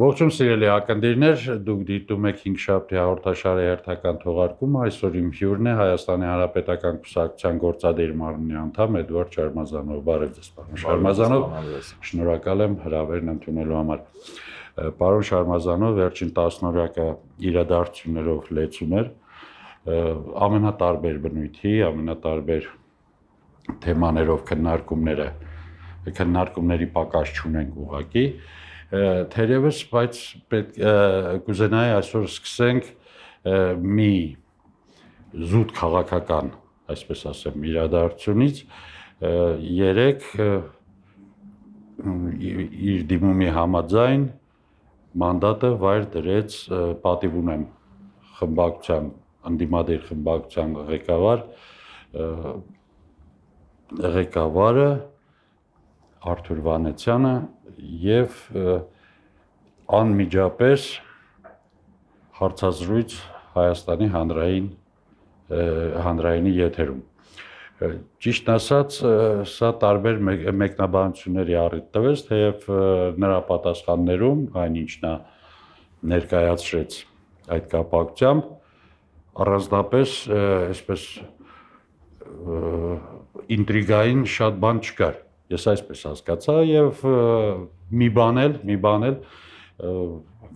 Ողջույն սիրելի ակնդիրներ, դուք դիտում եք 5 շաբթի հաղորդաշարի հերթական թողարկումը, այսօր իմ հյուրն է Հայաստանի Հանրապետական Կուսակցության գործադիր մարմնի անդամ Էդվարդ Շարմազանով, բարև ձեզ, պարոն Շարմազանով։ Շնորհակալ եմ հրավերն ընդունելու համար։ Պարոն Շարմազանով վերջին 10 օրյակը իրադարձություններով լեցում էր ամենատարբեր բնույթի, ամենատարբեր թեմաներով քննարկումները քննարկումների պակաս չունենք ուղակի, ու թերևս, բայց պետք կուզենայի այսօր սկսենք մի զուտ քաղաքական, այսպես ասեմ, իրադարձությունից երեք իր դիմումի համաձայն մանդատը վայր դրեց պատիվունեմ խմբակցության անդիմադիր խմբակցության ղեկավար ղեկավարը Արթուր Վանեցյանը եւ անմիջապես հարցազրույց Հայաստանի հանրային հանրայինի եթերում։ Ճիշտ ասած, սա տարբեր մեկնաբանությունների առիթ տվեց, թեև նրա պատասխաններում այն ինչն է ներկայացրեց այդ կապակցությամբ առանձնապես այսպես ինտրիգային շատ բան չկար Ես այսպես հասկացա եւ մի բան էլ, մի բան էլ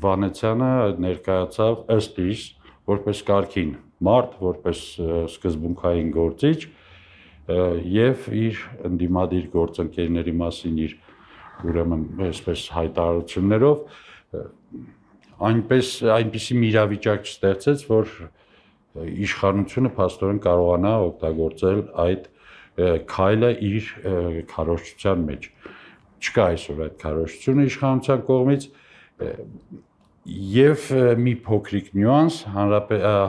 Վանեցյանը ներկայացավ ըստ իս որպես կարգին մարդ, որպես սկզբունքային գործիչ եւ իր ընդդիմադիր գործընկերների մասին իր ուրեմն այսպես հայտարարություններով այնպես այնպիսի մի իրավիճակ ստեղծեց, որ իշխանությունը փաստորեն կարողանա օգտագործել այդ քայլը իր քարոշչության մեջ։ Չկա այսօր այդ քարոշչությունը իշխանության կողմից եւ մի փոքրիկ նյուանս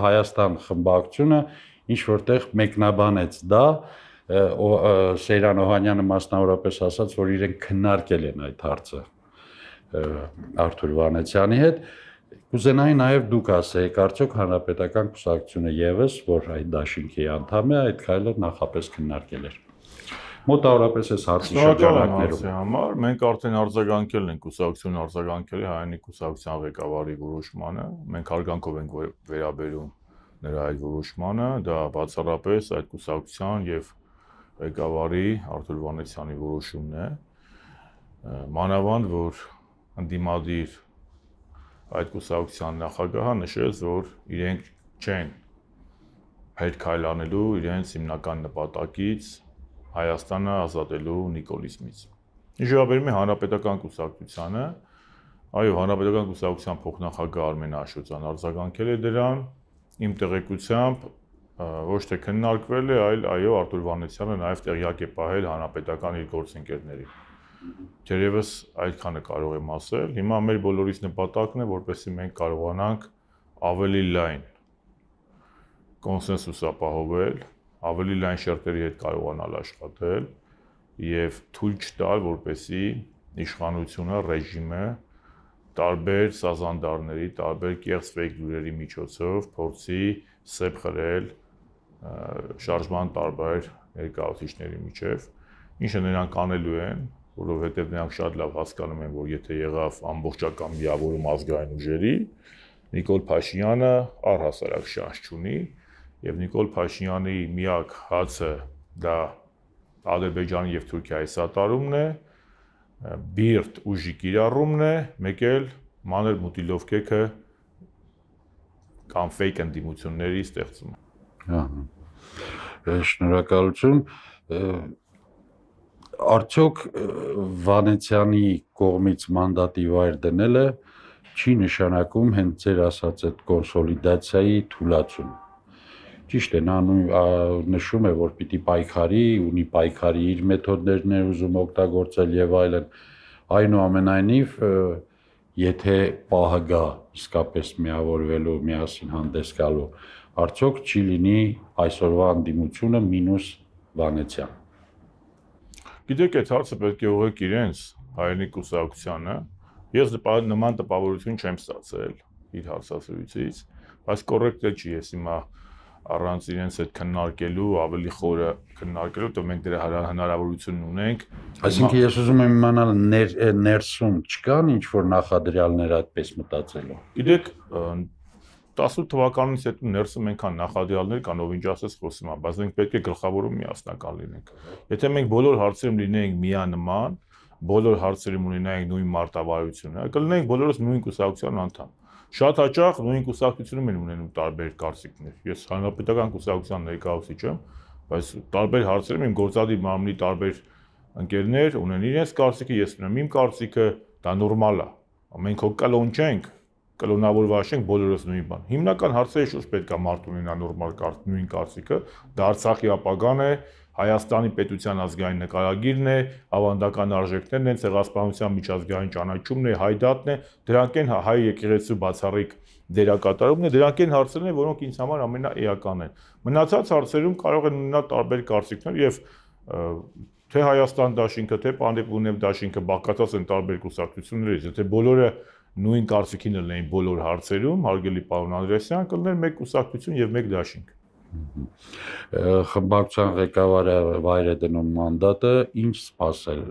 Հայաստան խմբակցությունը ինչ որտեղ մեկնաբանեց դա Սեյրան Օհանյանը մասնավորապես ասաց, որ իրենք քննարկել են այդ հարցը Արթուր Վանեցյանի հետ, Կուզենայի նաև դուք ասեիք, արդյոք հանրապետական կուսակցությունը եւս, որ այդ դաշինքի անդամ է, այդ քայլը նախապես քննարկել էր։ Մոտ առապես էս հարցի շրջանակներում։ Համար մենք արդեն արձագանքել ենք կուսակցություն արձագանքել է հայանի կուսակցության ղեկավարի որոշմանը։ Մենք հարգանքով ենք վերաբերում նրա այդ որոշմանը, դա բացառապես այդ կուսակցության եւ ղեկավարի Արթուր Վանեցյանի որոշումն է։ Մանավանդ որ ընդդիմադիր այդ կուսակցության նախագահը նշեց, որ իրենք չեն հետ քայլանելու իրենց հիմնական նպատակից Հայաստանը ազատելու նիկոլիզմից։ Իժաբերմի հանրապետական կուսակցությանը, այո, հանրապետական կուսակցության փոխնախագահ Արմեն Աշոտյան արձագանքել է դրան, իմ տեղեկությամբ ոչ թե քննարկվել է, այլ այո, Արտուր Վանեցյանը նաև տեղյակ է պահել հանրապետական իր գործընկերներին։ Դերևս այդքանը կարող եմ ասել։ Հիմա մեր բոլորիս նպատակն է, որպեսզի մենք կարողանանք ավելի լայն կոնսենսուս ապահովել, ավելի լայն շերտերի հետ կարողանալ աշխատել եւ թույլ չտալ, որպեսզի իշխանությունը, ռեժիմը տարբեր սազանդարների, տարբեր կեղծ ֆեյքյուրերի միջոցով փորձի սեփ խրել շարժման տարբեր ներկայացուցիչների միջև, ինչը նրանք անելու են որովհետև նրանք շատ լավ հասկանում են, որ եթե եղավ ամբողջական միավորում ազգային ուժերի, Նիկոլ Փաշինյանը առհասարակ շանս չունի եւ Նիկոլ Փաշինյանի միակ հացը դա Ադրբեջանի եւ Թուրքիայի սատարումն է, բիրտ ուժի կիրառումն է, մեկ էլ մանր մուտիլովկեքը կամ fake ընդդիմությունների ստեղծումը։ Ահա։ Շնորհակալություն Արդյոք Վանեցյանի կողմից մանդատի վայր դնելը չի նշանակում հենց ձեր ասած այդ կոնսոլիդացիայի թուլացում։ Ճիշտ է, նա նշում է, որ պիտի պայքարի, ունի պայքարի իր մեթոդներն է ուզում օգտագործել եւ այլն։ Այնուամենայնիվ, եթե պահը գա իսկապես միավորվելու, միասին հանդես գալու, արդյոք չի լինի այսօրվա անդիմությունը մինուս Վանեցյան։ Գիտեք, այդ հարցը պետք է ուղղեք իրենց հայերենի կուսակցությանը։ Ես նման տպավորություն չեմ ստացել իր հարցազրույցից, բայց կոռեկտ է չի ես հիմա առանց իրենց այդ քննարկելու, ավելի խորը քննարկելու, թե մենք դրա հնարավորությունն ունենք։ Այսինքն ես ուզում եմ իմանալ ներ ներսում չկան ինչ որ նախադրյալներ այդպես մտածելու։ Գիտեք, 18 թվականից հետո ներսը մենք կան նախադիալներ կան, ով ինչ ասես խոսում են, բայց մենք պետք է գլխավորում միասնական լինենք։ Եթե մենք բոլոր հարցերում լինեինք միանման, բոլոր հարցերում ունենայինք նույն մարտավարությունը, կլինենք բոլորս նույն կուսակցության անդամ։ Շատ հաճախ նույն կուսակցությունում են ունենում տարբեր կարծիքներ։ Ես հանրապետական կուսակցության ներկայացուցիչ եմ, բայց տարբեր հարցերում իմ գործադիր մարմնի տարբեր ընկերներ ունեն իրենց կարծիքը, ես ունեմ իմ կարծիքը, դա նորմալ է։ Մենք հոգալոն չենք, կլոնավորված ենք բոլորս նույն բան։ Հիմնական հարցերը շուտ պետք է մարդ ունենա նորմալ կարդ, նույն կարծիքը, դա Արցախի ապագան է, Հայաստանի պետության ազգային նկարագիրն է, ավանդական արժեքներն են, ցեղասպանության միջազգային ճանաչումն է, հայդատն է, դրանք են հա, հայ եկեղեցու բացառիկ դերակատարումն է, դրանք են հարցերն են, որոնք ինձ համար ամենաեական են։ Մնացած հարցերում կարող են ունենալ տարբեր կարծիքներ եւ թե Հայաստան դաշինքը, թե Պանդեպունև դաշինքը բաղկացած են տարբեր կուսակցություններից, եթե բոլորը նույն կարծիքին լինեին բոլոր հարցերում, հարգելի պարոն Անդրեասյան, կլներ մեկ կուսակցություն եւ մեկ դաշինք։ Խմբակցության ղեկավարը վայր է դնում մանդատը, ինչ սпасել,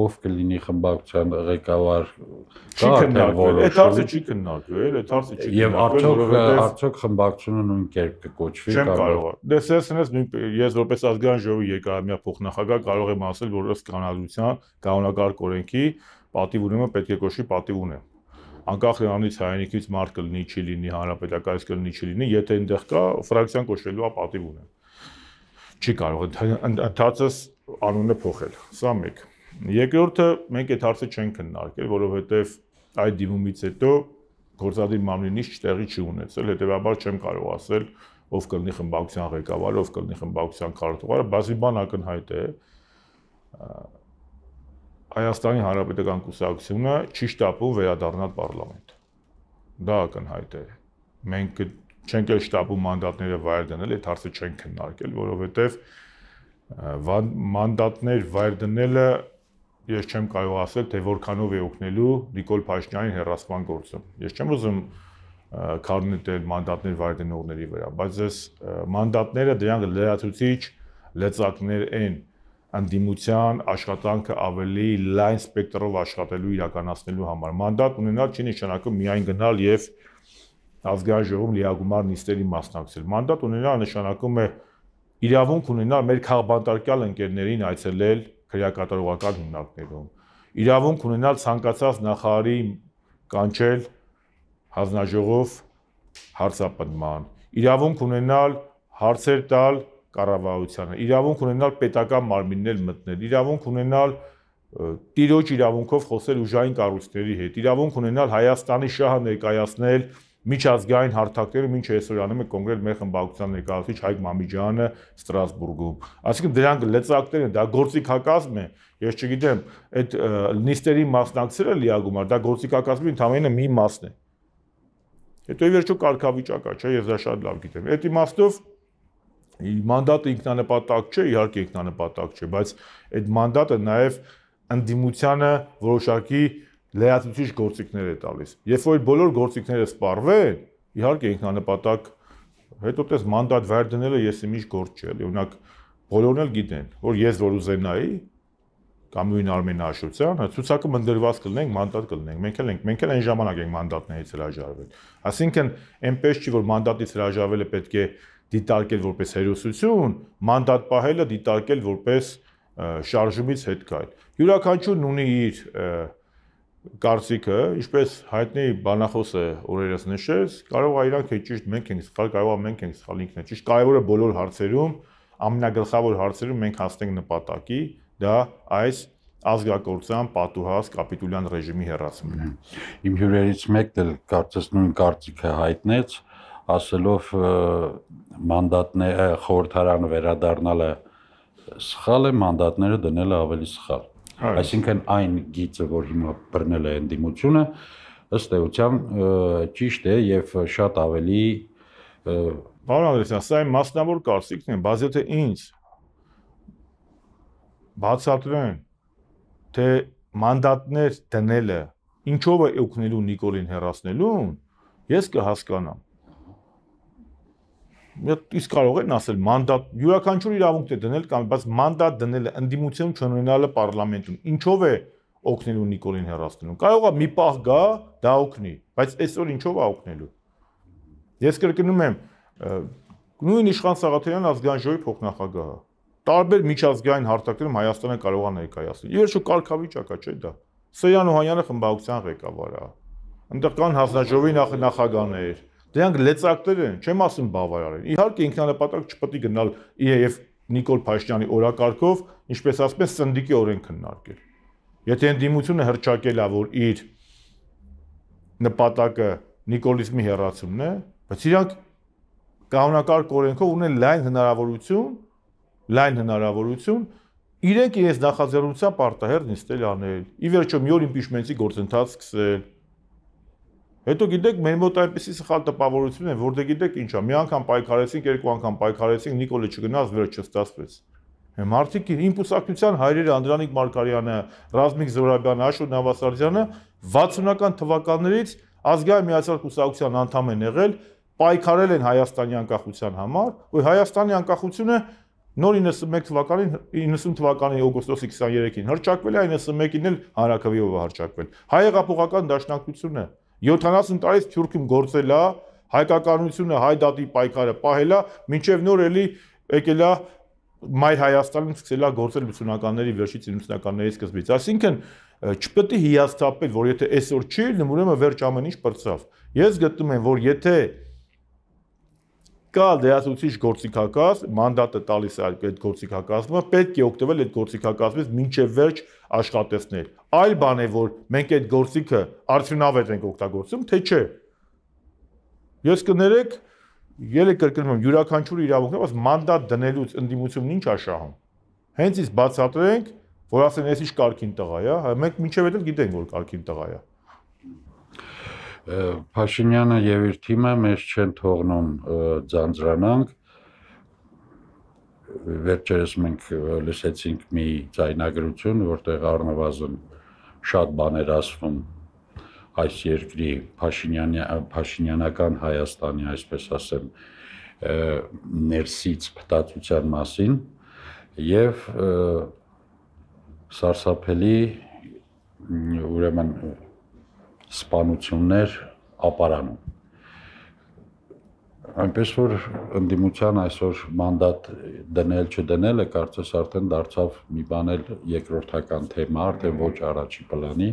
ով կլինի խմբակցության ղեկավար չի քննարկվել, այդ հարցը չի քննարկվել, այդ հարցը չի Եվ արդյոք արդյոք խմբակցությունը նույն կերպ կկոչվի կամ Չեմ կարող։ Դե սենս նույն ես որպես ազգային ժողովի երկարամյա փոխնախագահ կարող եմ ասել, որ ըստ կանոնադրության, կանոնակարգ օրենքի պատիվ ունեմը պետք է կոչվի պատիվ ունեմ անկախ նրանից հայանիկից մարդ կլինի, չի լինի, հանրապետակայից կլինի, չի լինի, եթե այնտեղ կա ֆրակցիան կոչվելու ապատիվ ունեն։ Չի կարող ընդհանրապես անունը փոխել։ Սա մեկ։ Երկրորդը մենք այդ հարցը չենք քննարկել, որովհետև այդ դիմումից հետո գործադիր մամլին ինչ տեղի չի ունեցել, հետեւաբար չեմ կարող ասել, ով կլինի խմբակցության ղեկավարը, ով կլինի խմբակցության քարտուղարը, բայց մի բան ակնհայտ է, Հայաստանի Հանրապետական Կուսակցությունը ճիշտ ապով վերադառնա parlamenт։ Դա ակնհայտ է։ Մենք չենք էլ շտաբում մանդատները վայր դնել, այդ հարցը չենք քննարկել, որովհետև մանդատներ վայր դնելը ես չեմ կարող ասել, թե որքանով է օգնելու Նիկոլ Փաշինյանի հերացման գործը։ Ես չեմ ուզում քառնիտել մանդատներ վայր դնողների վրա, բայց ես մանդատները դրանք լրացուցիչ լծակներ են, լրացուցիչ, ընդդիմության աշխատանքը ավելի լայն սպեկտրով աշխատելու իրականացնելու համար։ Մանդատ ունենալ չի նշանակում միայն գնալ եւ ազգային ժողովում լիագումար նիստերի մասնակցել։ Մանդատ ունենալ նշանակում է իրավունք ունենալ մեր քաղբանտարկյալ ընկերներին այցելել քրեակատարողական հիմնարկներում։ Իրավունք ունենալ ցանկացած նախարարի կանչել հանձնաժողով հարցապնդման։ Իրավունք ունենալ հարցեր տալ կառավարությանը, իրավունք ունենալ պետական մարմիններ մտնել, իրավունք ունենալ տիրոջ իրավունքով խոսել ուժային կառույցների հետ, իրավունք ունենալ Հայաստանի շահը ներկայացնել միջազգային հարթակներում ինչ այսօր անում է կոնգրես մեր խմբակցության ներկայացուցիչ Հայկ Մամիջյանը Ստրասբուրգում։ Այսինքն դրանք լծակներ են, դա գործիքակազմ է։ Ես չգիտեմ, այդ նիստերի մասնակցելը լիագումար, դա գործիքակազմի ընդհանրապես մի մասն է։ Հետո ի վերջո կարգավիճակա, չէ, ես դա շատ լավ գիտեմ։ Այդ իմաստով իմ Մանդատը ինքնանպատակ չէ, իհարկե ինքնանպատակ չէ, բայց այդ մանդատը նաև ընդդիմությանը որոշակի լեյացուցիչ գործիքներ է տալիս։ Երբ որ բոլոր գործիքները սպառվեն, իհարկե ինքնանպատակ հետո դες մանդատ վեր դնելը ես իմիջ գործ չէ, էլի օրինակ բոլորն էլ գիտեն, որ ես որ ուզենայի կամ նույն Արմեն Աշոտյանը հա, ցուցակը մնդրված կլինենք, մանդատ կլինենք։ Մենք էլ ենք, մենք էլ այն ժամանակ ենք մանդատներից հրաժարվել։ Այսինքն, այնպես չի որ մանդատից հրաժարվելը պետք է դիտարկել որպես հերոսություն, մանդատ պահելը դիտարկել որպես շարժումից հետ գալ։ Յուրաքանչյուրն ունի իր կարծիքը, ինչպես հայտնի բանախոսը օրերս նշեց, կարող է իրանք է ճիշտ մենք ենք սխալ, կարող է մենք ենք սխալ ինքն է ճիշտ։ Կարևորը բոլոր հարցերում, ամենագլխավոր հարցերում մենք հասնենք նպատակի, դա այս ազգակործան պատուհաս կապիտուլյան ռեժիմի հերացումն է։ Իմ հյուրերից մեկն էլ կարծես նույն կարծիքը հայտնեց, ասելով մանդատն է խորհրդարան վերադառնալը սխալ է, մանդատները դնելը ավելի սխալ։ Այսինքն այն գիծը, որ հիմա բռնել է ընդդիմությունը, ըստ էության ճիշտ է եւ շատ ավելի Պարոն Անդրեասյան, սա իմ մասնավոր կարծիքն է, բայց եթե ինձ բացատրեն, թե մանդատներ դնելը ինչով է օգնելու Նիկոլին հերացնելուն, ես կհասկանամ իսկ կարող են ասել մանդատ յուրաքանչյուր իրավունքն է դնել կամ բայց մանդատ դնելը ընդդիմություն չունենալը parlamentum ինչով է օգնելու Նիկոլին հերացնելու կարող է մի պահ գա դա օգնի բայց այսօր ինչով է օգնելու ես կրկնում եմ նույն Իշխան Սաղաթելյան ազգային ժողովի փոխնախագահը տարբեր միջազգային հարթակներում Հայաստանը կարող է ներկայացնել իհարկե շու կարգավիճակ է չէ դա Սոյան Օհանյանը խմբակցության ղեկավար է այնտեղ կան հանձնաժողովի նախագահներ նախ Դրանք լեծակներ են, չեմ ասում բավարար են։ Իհարկե ինքնանպատակ չպետք է գնալ եւ e Նիկոլ Փաշինյանի օրակարգով, ինչպես ասում են, սնդիկի օրենք քննարկել։ Եթե ընդդիմությունը հրճակելա, որ իր նպատակը նիկոլիզմի հերացումն է, բայց իրանք կանոնակարգ օրենքով ունեն լայն հնարավորություն, լայն հնարավորություն իրենք իրենց նախաձեռնությամբ արտահերտ նստել անել։ Ի վերջո մի օր իմպիչմենտի գործընթաց սկսել Հետո գիտեք, մեր մոտ այնպեսի սխալ տպավորություն է, որ դե գիտեք ինչա, մի անգամ պայքարեցինք, երկու անգամ պայքարեցինք, Նիկոլը չգնաց, վերջը ստացվեց։ Մարդիկ իմպուսակցության հայրերը Անդրանիկ Մարգարյանը, Ռազմիկ Զորաբյանը, Աշոտ Նավասարդյանը 60-ական թվականներից ազգային միացյալ կուսակցության անդամ են եղել, պայքարել են Հայաստանի անկախության համար, ու Հայաստանի անկախությունը նոր 91 թվականին 90 թվականի օգոստոսի 23-ին հրճակվել է, 91-ին էլ հանրակրվիով հրճակվել։ Հայ եղափոխական դաշնակցությունը 70 տարից Թյուրքում գործել է հայկականությունը, հայ դատի պայքարը պահել է, մինչև նոր էլի եկել է մայր Հայաստանում սկսել է գործել 80-ականների վերջից 90-ականների սկզբից։ Այսինքն չպետք է հիասթափել, որ եթե այսօր չի լինում, ուրեմն վերջ ամեն ինչ բրծավ։ Ես գտնում եմ, որ եթե կա դերասուցիչ գործիքակազմ, մանդատը տալիս է այդ գործիքակազմը, պետք է օգտվել այդ գործիքակազմից ոչ վերջ աշխատեցնել։ Այլ բան է, որ մենք այդ գործիքը արդյունավետ ենք օգտագործում, թե չէ։ Ես կներեք, ելը կրկնում եմ, յուրաքանչյուր իրավունքն ասած մանդատ դնելուց ընդդիմությունն ի՞նչ է շահում։ Հենց իս բացատրենք, որ ասեն, «Էս ի՞նչ կարգին տղա է», հա, մենք ինչև էլ գիտենք, որ կարգին տղա է։ Փաշինյանը եւ իր թիմը մեզ չեն թողնում ձանձրանանք վերջերս մենք լսեցինք մի ձայնագրություն, որտեղ առնվազն շատ բաներ ասվում այս երկրի Փաշինյանի Փաշինյանական Հայաստանի, այսպես ասեմ, ներսից փտացության մասին եւ սարսափելի ուրեմն սպանություններ ապարանում այնպես որ ընդդիմության այսօր մանդատ դնել չդնելը կարծես արդեն դարձավ մի բան էլ երկրորդական թեմա, արդեն ոչ առաջի պլանի։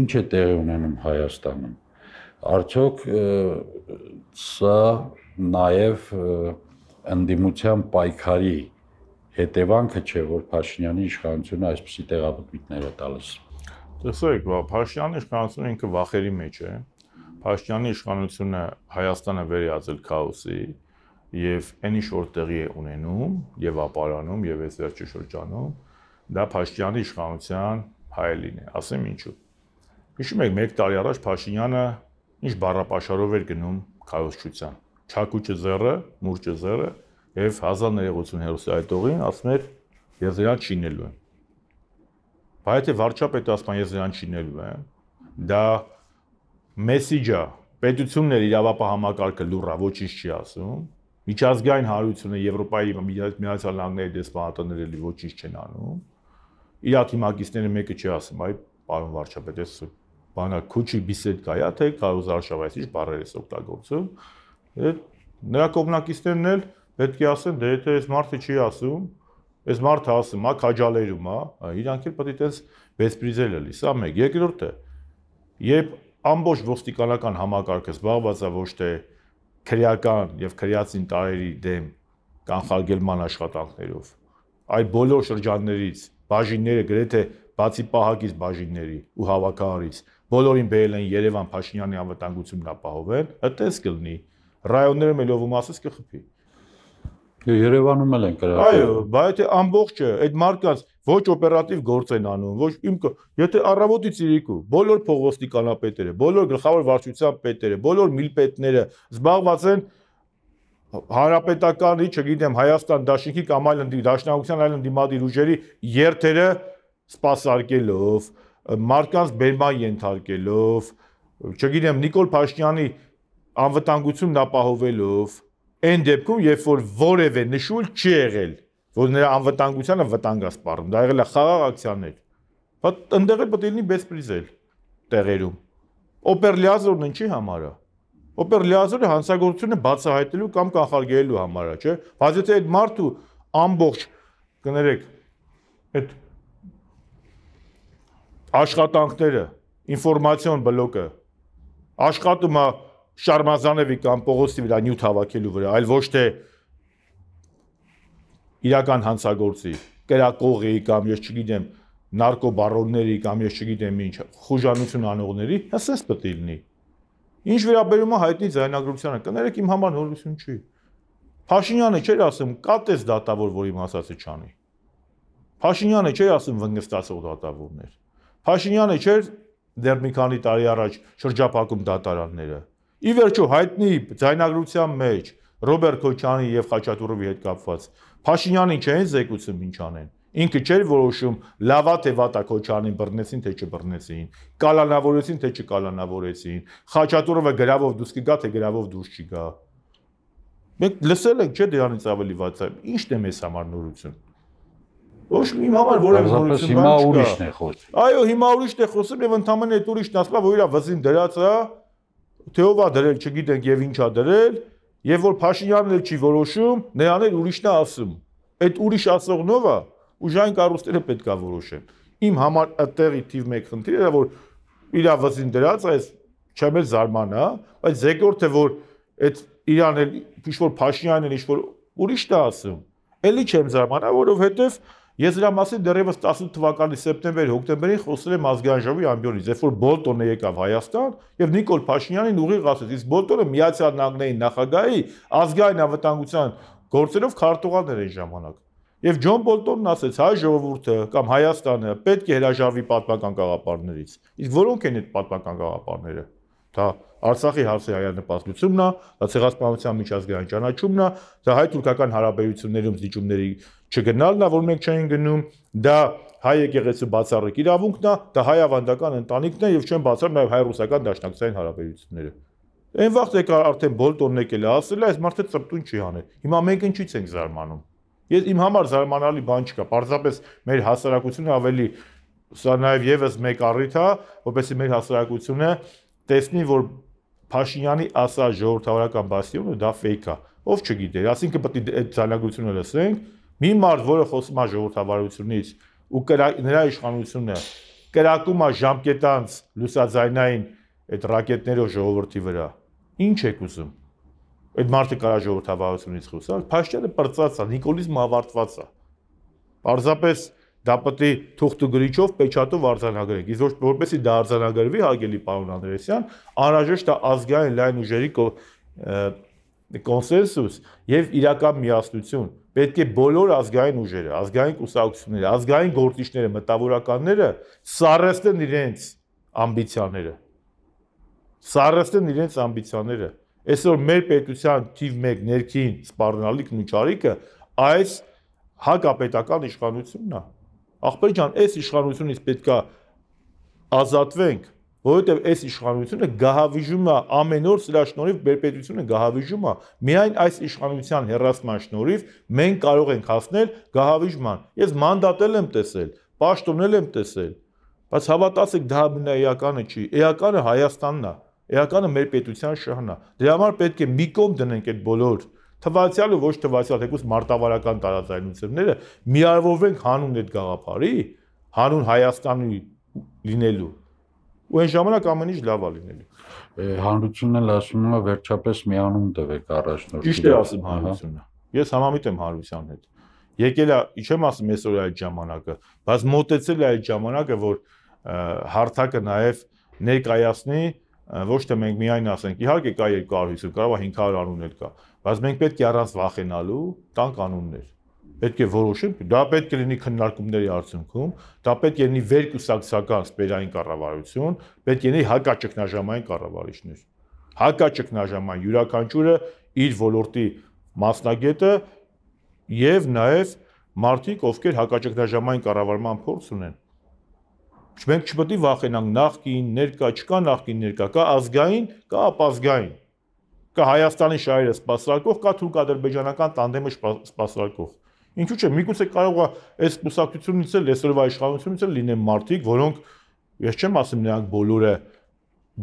Ինչ է տեղի ունենում Հայաստանում։ Արդյոք սա նաև ընդդիմության պայքարի հետևանքը չէ, որ Փաշինյանի իշխանությունը այսպիսի տեղաբնույթներ է տալիս։ Տեսեք, Փաշինյանի իշխանությունը ինքը վախերի մեջ է։ Ա, Փաշտյանի իշխանությունը Հայաստանը վերիացել քաոսի եւ այն ինչ որ տեղի է ունենում եւ ապարանում եւ այս վերջի շրջանում դա Փաշտյանի իշխանության հայելին է, ասեմ ինչու։ Հիշում եք 1 տարի առաջ Փաշինյանը ինչ բառապաշարով էր գնում քաոսչության։ Չակուճը զերը, մուրճը զերը եւ հազար ներողություն հերոսի այդ օղին ասում էր Եզրան չինելու են։ Բայց եթե վարչապետը ասում է Եզրան չինելու են, դա մեսիջա պետությունն էր իրավապահ համակարգը լուրը ոչինչ չի ասում միջազգային հարությունը Եվրոպայի միացյալ նահանգների դեսպանատները ոչինչ չեն անում։ Իրաքի մագիստները մեկը չի ասում, այ պարոն վարչապետ, ես բանա քուչի բիսեդկայա թե կարոզարշավայից բարերս օգտագործում։ դե, Նրա կողմնակիցներն էլ պետք է ասեն, դե եթե այս մարդը չի ասում, այս մարդը ասում, հա քաջալերում, հա, իրանք էլ պետք է տես բեսպրիզելը լի, սա մեկ, երկրորդը։ Երբ ամբողջ ոստիկանական համակարգը զբաղված է ոչ թե քրեական եւ քրեացին տարերի դեմ կանխարգելման աշխատանքներով, այլ բոլոր շրջաններից բաժինները գրեթե բացի պահակից բաժինների ու հավաքարից բոլորին բերել են Երևան Փաշինյանի անվտանգությունն ապահովել, հտես կլինի ռայոնները մելովում ասես կխփի։ Երևանում էլ են կրակել։ Այո, բայց ամբողջը այդ մարդկանց ոչ օպերատիվ գործ են անում, ոչ իմ եթե առավոտից իրիկու բոլոր փողոստի կանապետերը, բոլոր գլխավոր վարչության պետերը, բոլոր միլպետները զբաղված են հանրապետականի, չգիտեմ, Հայաստան դաշինքի կամ այլ դաշնակցության այլ դիմադիր ուժերի երթերը սпасարկելով, մարկանց բերման ենթարկելով, չգիտեմ, Նիկոլ Փաշինյանի անվտանգությունն ապահովելով, այն դեպքում, երբ որ որևէ նշույլ չի եղել որ նրա անվտանգությանը վտանգ է սպառում։ Դա եղել է խաղաղ ակցիաներ։ Բայց ընդեղ է պետք լինի best prize-ել տեղերում։ Օպերլիազորն ինչի համար է։ Օպերլիազորը հանցագործությունը բացահայտելու կամ կանխարգելելու համար է, չէ՞։ Բայց եթե այդ մարդու ամբողջ կներեք այդ աշխատանքները, ինֆորմացիոն բլոկը աշխատում է Շարմազանովի կամ Պողոսի վրա նյութ հավաքելու վրա, այլ ոչ թե դե իրական հանցագործի, կերակողի կամ ես չգիտեմ, նարկոբարոնների կամ ես չգիտեմ ինչ, խոժանություն անողների, ասես պետք է լինի։ Ինչ վերաբերում է հայտնի ձայնագրությանը, կներեք իմ համար նորություն չի։ Փաշինյանը չէր ասում, կատես դատավոր, որ իմ ասացը չանի։ Փաշինյանը չէր ասում վնգստացող դատավորներ։ Փաշինյանը չէր դեռ մի քանի տարի առաջ շրջափակում դատարանները։ Ի վերջո հայտնի ձայնագրության մեջ Ռոբերտ Քոչյանի եւ Խաչատուրովի հետ կապված։ Փաշինյանին չէին զեկուցում ինչ անեն։ Ինքը չէր որոշում լավա թե վատա Քոչյանին բռնեցին թե չբռնեցին, կալանավորեցին թե չկալանավորեցին, Խաչատուրովը գրավով դուրս կգա թե գրավով դուրս չգա։ Մենք լսել ենք չէ դրանից դե ավելի վատ։ Ինչն է մեզ համար նորություն։ Ոչ մի համար որևէ նորություն հիմա ուրիշն է խոսում։ Այո, հիմա ուրիշն է խոսում եւ ընդամենը այդ ուրիշն ասում, որ իրա վզին դրած է, թե ով է դրել, չգիտենք եւ ինչա դրել, Եվ որ Փաշինյանն էլ չի որոշում, նրան էլ ուրիշն է ասում։ Այդ ուրիշ ասողն ով է, ուժային կառույցները պետքա որոշեն։ Իմ համար այդտեղի թիվ 1 խնդիրը, որ իրա վզին դրած այս չեմ էլ զարմանա, բայց երկրորդը որ այդ Իրանն էլ ինչ որ Փաշինյանն էլ ինչ որ ուրիշ դա ասում։ Էլի չեմ զարմանա, որովհետև որ Ես դրա մասին դեռևս 18 թվականի սեպտեմբեր-հոկտեմբերին խոսել եմ ազգային ժողովի ամբիոնից, երբ որ Բոլտոնը եկավ Հայաստան եւ Նիկոլ Փաշինյանին ուղիղ ասեց, իսկ Բոլտոնը Միացյալ Նահանգների նախագահի ազգային անվտանգության գործերով քարտուղարներ այն ժամանակ։ Եվ Ջոն Բոլտոնն ասեց, հայ ժողովուրդը կամ Հայաստանը պետք է հրաժարվի պատմական գաղափարներից։ Իսկ որոնք են այդ պատմական գաղափարները։ Դա Արցախի հարցի հայանպաստությունն է, դա ցեղասպանության միջազգային ճանաչումն է, դա հայ-թուրքական հարաբերություններում զիջումների չգնալն է, որ մենք չենք գնում, դա հայ եկեղեցու բացառիկ իրավունքն է, դա հայ ավանդական ընտանիքն է եւ չեն բացառ նաեւ հայ-ռուսական դաշնակցային հարաբերությունները։ Այն վաղ եկա արդեն Բոլտոնն եկել է ասել, այս մարդը ծպտուն չի անել։ Հիմա մենք ինչից ենք զարմանում։ Ես իմ համար զարմանալի բան չկա, պարզապես մեր հասարակությունը ավելի սա նաև եւս մեկ առիթ է, որովհետեւ մեր հասարակությունը տեսնի, որ Փաշինյանի ասա ժողովրդավարական բաստիոնը դա ֆեյք է, ով չգիտեր, ասինքն պետք դե, է այդ ցանագրությունը լսենք, մի մարդ, որը խոսում է ժողովրդավարությունից ու նրա իշխանությունը կրակում է ժամկետանց լուսաձայնային այդ ռակետներով ժողովրդի վրա։ Ինչ եք ուզում։ Այդ մարդը կարա ժողովրդավարությունից խոսալ, Փաշինյանը պրծած է, Նիկոլիզմը ավարտված է։ Պարզապես Դա պետք է թուղթը գրիչով պեչատով արձանագրենք։ Իսկ որպեսի դա արձանագրվի, հարգելի պարոն Անդրեասյան, անհրաժեշտ է ազգային լայն ուժերի կոնսենսուս եւ իրական միասնություն։ Պետք է բոլոր ազգային ուժերը, ազգային կուսակցությունները, ազգային գործիչները, մտավորականները սարստնեն իրենց ամբիցիաները։ Սարստնեն իրենց ամբիցիաները։ Այսօր մեր պետության թիվ 1 ներքին սպառնալիքն ու ճարիքը այս հակապետական իշխանությունն է աղբեր ջան, այս իշխանությունից պետքա ազատվենք, որովհետև այս իշխանությունը գահավիժում է ամեն օր սրա շնորհիվ բերպետությունը գահավիժում է միայն այս իշխանության հերացման շնորհիվ մենք կարող ենք հասնել գահավիժման ես մանդատել եմ տեսել պաշտոնել եմ տեսել բայց հավատացեք դա մնա էականը չի էականը Հայաստանն է էականը մեր պետության շահն է դրա համար պետք է մի կողմ դնենք այդ բոլոր թվացյալ ու ոչ թվացյալ թեկուս մարտավարական տարածայնությունները միավորվենք հանուն այդ գաղափարի, հանուն Հայաստանի լինելու։ Ու այն ժամանակ ամեն ինչ լավ է լինելու։ Հանրությունն էլ ասում է վերջապես միանում տվեք առաջնորդին։ Ճիշտ է ասում հանրությունը։ Ես համամիտ եմ հանրության հետ։ Եկել է, իչեմ ասում այսօր այդ ժամանակը, բայց մտածել է այդ ժամանակը, որ հարթակը նաև ներկայացնի ոչ թե մենք միայն ասենք, իհարկե կա 250, կարող է 500 անուն էլ կա, բայց մենք պետք է առանց վախենալու տանք անուններ։ Պետք է որոշենք, դա պետք է լինի քննարկումների արդյունքում, դա պետք է լինի վերկուսակցական սպերային կառավարություն, պետք է լինի հակաճգնաժամային կառավարիչներ։ Հակաճգնաժամային յուրաքանչյուրը իր ոլորտի մասնագետը եւ նաեւ մարդիկ, ովքեր հակաճգնաժամային կառավարման փորձ ունեն Մենք չպետք է վախենանք նախքին, ներկա, չկա նախքին, ներկա, կա ազգային, կա ապազգային։ Կա Հայաստանի շահերը սպասարկող, կա թուրք-ադրբեջանական տանդեմը սպասարկող։ Ինչու՞ չէ, միգուցե կարող է այս մուսակցությունից էլ, այսօրվա իշխանությունից էլ լինեն մարդիկ, որոնք ես չեմ ասում նրանք բոլորը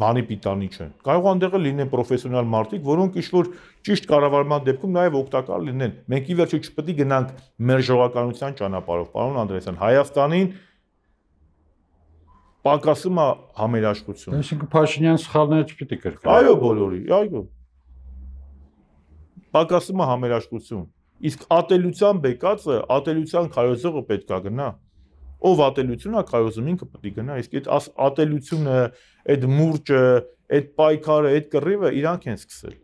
բանի պիտանի չեն։ Կարող անդեղը լինեն պրոֆեսիոնալ մարտիկ, որոնք ինչ որ ճիշտ կառավարման դեպքում նաև օգտակար լինեն։ Մենք ի վերջո չպետք է գնանք մեր ժողականության ճանապարհով։ Պարոն Անդրեասյան, Հայաստանին պակասում է համերաշխությունը։ Այսինքն Փաշինյան սխալները չպիտի կրկնի։ Այո, բոլորի, այո։ Պակասում է համերաշխություն։ Իսկ ատելության բեկածը, ատելության քարոզողը պետք է գնա։ Ով ատելություն է քարոզում, ինքը պետք է գնա, իսկ այդ ատելությունը, այդ մուրճը, այդ պայքարը, այդ կռիվը իրանք են սկսել։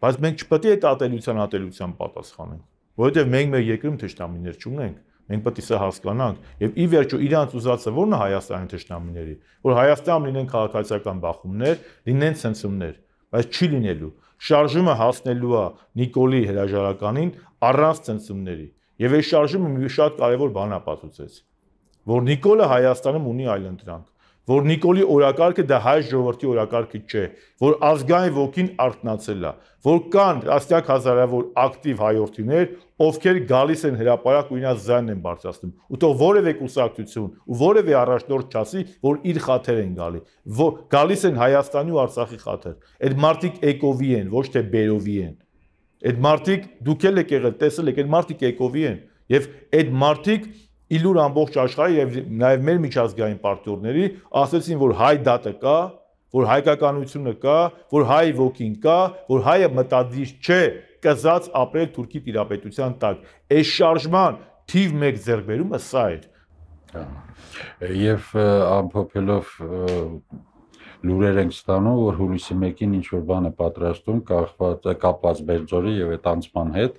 Բայց մենք չպետք է այդ ատելության ատելության պատասխանենք, որովհետև մենք մեր երկրում թշնամիներ չունենք Մենք պետք է սա հասկանանք եւ ի վերջո իրանց ուզածը ո՞րն է Հայաստանի ճշտամիների, որ Հայաստան լինեն քաղաքացիական բախումներ, լինեն ցնցումներ, բայց չի լինելու։ Շարժումը հասնելու է Նիկոլի հրաժարականին առանց ցնցումների։ Եվ այս շարժումը մի շատ կարևոր բան ապացուցեց, որ Նիկոլը Հայաստանում ունի այլ ընտրանք որ Նիկոլի օրակարգը դա հայ ժողովրդի օրակարգը չէ, որ ազգային ոգին արտնացել է, որ կան աստյակ հազարավոր ակտիվ հայորդիներ, ովքեր գալիս են հրաապարակ ու իրաց զանն են բարձրացնում, ու թող որևէ կուսակցություն ու որևէ առաջնորդ չասի, որ իր խաթեր են գալի, որ գալիս են Հայաստանի ու Արցախի խաթեր։ Այդ մարդիկ էկովի են, ոչ թե բերովի են։ Այդ մարդիկ դուք եք եղել, տեսել եք, այդ մարդիկ էկովի են։ Եվ այդ մարդիկ իլուր ամբողջ աշխարհի եւ նաեւ մեր միջազգային պարտիորների ասացին, որ հայ դատը կա, որ հայկականությունը կա, որ հայ ոգին կա, որ հայը մտադիր չէ կզած ապրել Թուրքի տիրապետության տակ։ Այս շարժման թիվ 1 ձեռբերումը սա էր։ Եվ ամփոփելով լուրեր ենք ստանում, որ հուլիսի 1-ին ինչ որ բան է պատրաստում, կախված կապված Բերձորի եւ այդ անցման հետ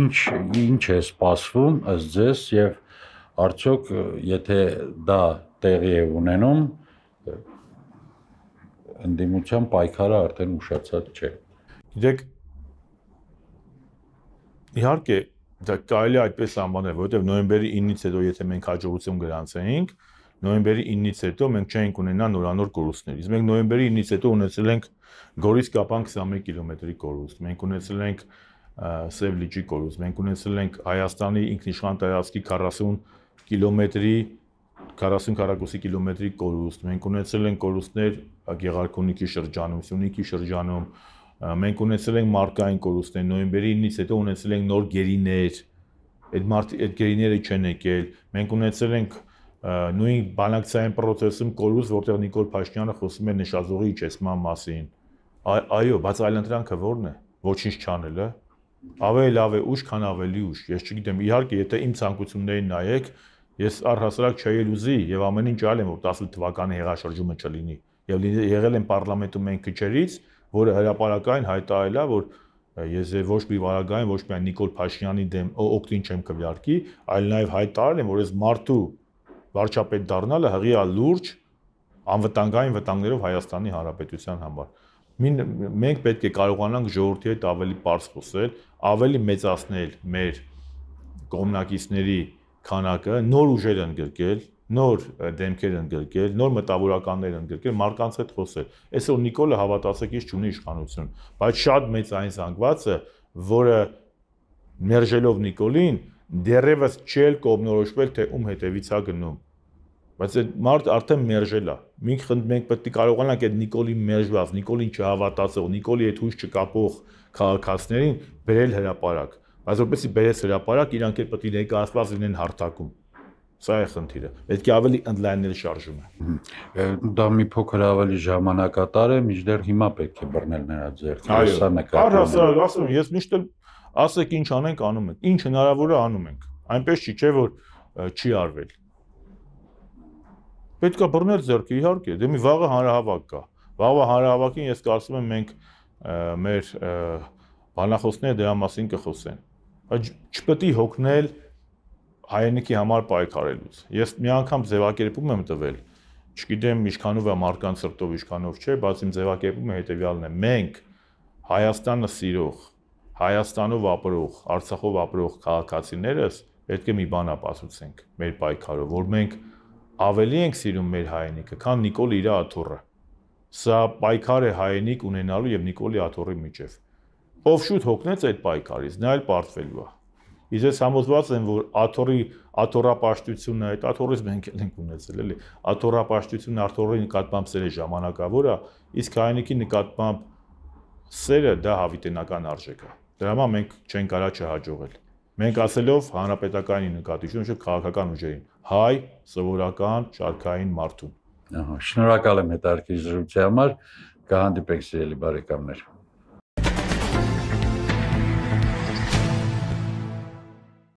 ինչ ինչ է սպասվում ըստ ձեզ եւ արդյոք եթե դա տեղի է ունենում ընդդիմության պայքարը արդեն ուշացած չէ։ Գիտեք իհարկե դա կարելի այդպես անվանել, որովհետեւ նոյեմբերի 9-ից հետո եթե մենք հաջողություն գրանցեինք, նոյեմբերի 9-ից հետո մենք չենք ունենա նորանոր կորուստներ։ Իսկ մենք նոյեմբերի 9-ից հետո ունեցել ենք Գորիս Կապան 21 կիլոմետրի կորուստ։ Մենք ունեցել ենք Սև լիճի կորուց։ Մենք ունեցել ենք Հայաստանի ինքնիշխան տարածքի 40 կիլոմետրի 40 քառակուսի կիլոմետրի կորուստ։ Մենք ունեցել ենք կորուստներ Գեղարքունիքի շրջանում, Սյունիքի շրջանում։ Մենք ունեցել ենք մարկային կորուստներ նոյեմբերի 9-ից հետո ունեցել ենք նոր գերիներ։ Այդ մարտ այդ գերիները չեն եկել։ Մենք ունեցել ենք նույն բանակցային process-ում կորուս, որտեղ Նիկոլ Փաշինյանը խոսում է նշազողի իջեցման մասին։ Այո, բայց այլ ընտրանքը ո՞րն է։ Ոչինչ չանելը ավելի լավ է ուշ, քան ավելի ուշ։ Ես չգիտեմ, իհարկե, եթե իմ ցանկություններին նայեք, ես առհասարակ չէի լուզի եւ ամեն ինչ այլ եմ, որ 18 թվականի հեղաշրջումը չլինի։ Եվ եղել եմ parlamentum են քչերից, որը հրաապարակային հայտարարել է, որ ես ոչ մի վարագային, ոչ միայն Նիկոլ Փաշինյանի դեմ օկտին չեմ քվյարկի, այլ նաեւ հայտարարել եմ, որ ես մարդու վարչապետ դառնալը հղիա լուրջ անվտանգային վտանգներով Հայաստանի Հանրապետության համար մենք պետք է կարողանանք ժողովրդի հետ ավելի པարզ խոսել, ավելի մեծացնել մեր կոմունակիստների քանակը, նոր ուժեր ընդգրկել, նոր դեմքեր ընդգրկել, նոր մտավորականներ ընդգրկել, մարդկանց հետ խոսել։ Այսօր Նիկոլը հավատացեք ինչ ունի իշխանություն, բայց շատ մեծ այն զանգվածը, որը մերժելով Նիկոլին, դեռևս չէլ կողմնորոշվել, թե ում հետևից է գնում բայց այդ մարդ արդեն մերժել է։ Մենք մենք պետք է կարողանանք այդ Նիկոլի մերժված, Նիկոլին չհավատացող, Նիկոլի հետ հույս չկապող քաղաքացիներին բերել հրաապարակ։ Բայց որպեսզի բերես հրաապարակ, իրանք էլ պետք է ներկայացված լինեն հարթակում։ Սա է խնդիրը։ Պետք է ավելի ընդլայնել շարժումը։ Դա մի փոքր ավելի ժամանակատար է, միջդեռ հիմա պետք է բռնել նրա ձեռքը, սա նկատի։ Այո, ասում եմ, ես միշտ ասեք ինչ անենք, անում ենք։ Ինչ հնարավոր է անում ենք։ Այնպես չի, չէ՞ որ չի արվել պետքա բռնել ձեռքը, իհարկե, դե մի վաղը հանրահավաք կա։ Վաղը հանրահավաքին ես կարծում եմ մենք մեր բանախոսները դրա մասին կխոսեն։ Բայց չպետք է հոգնել հայերենիքի համար պայքարելուց։ Ես մի անգամ ձևակերպում եմ տվել, չգիտեմ ինչքանով է մարդկանց սրտով, ինչքանով չէ, բայց իմ ձևակերպումը հետեւյալն է. մենք Հայաստանը սիրող, Հայաստանով ապրող, Արցախով ապրող քաղաքացիներս պետք է մի բան ապացուցենք մեր պայքարով, որ մենք ավելի ենք սիրում մեր հայրենիքը, քան Նիկոլ իր աթոռը։ Սա պայքար է հայրենիք ունենալու եւ Նիկոլի աթոռի միջև։ Ով շուտ հոգնեց այդ պայքարից, նա էլ պարտվելու է։ Իսկ ես համոզված եմ, որ աթոռի աթոռապաշտությունը, այդ աթոռից մենք էլ ենք ունեցել, էլի։ Աթոռապաշտությունը աթոռի նկատմամբ սերը ժամանակավոր է, իսկ հայրենիքի նկատմամբ սերը դա հավիտենական արժեք է։ Դրա համար մենք չենք կարա չհաջողել։ Մենք ասելով հանրապետականի նկատի, ոչ թե քաղաքական ուժերին, հայ սովորական շարքային մարդուն։ Ահա, շնորհակալ եմ հետարքի զրույցի համար։ Կհանդիպենք սիրելի բարեկամներ։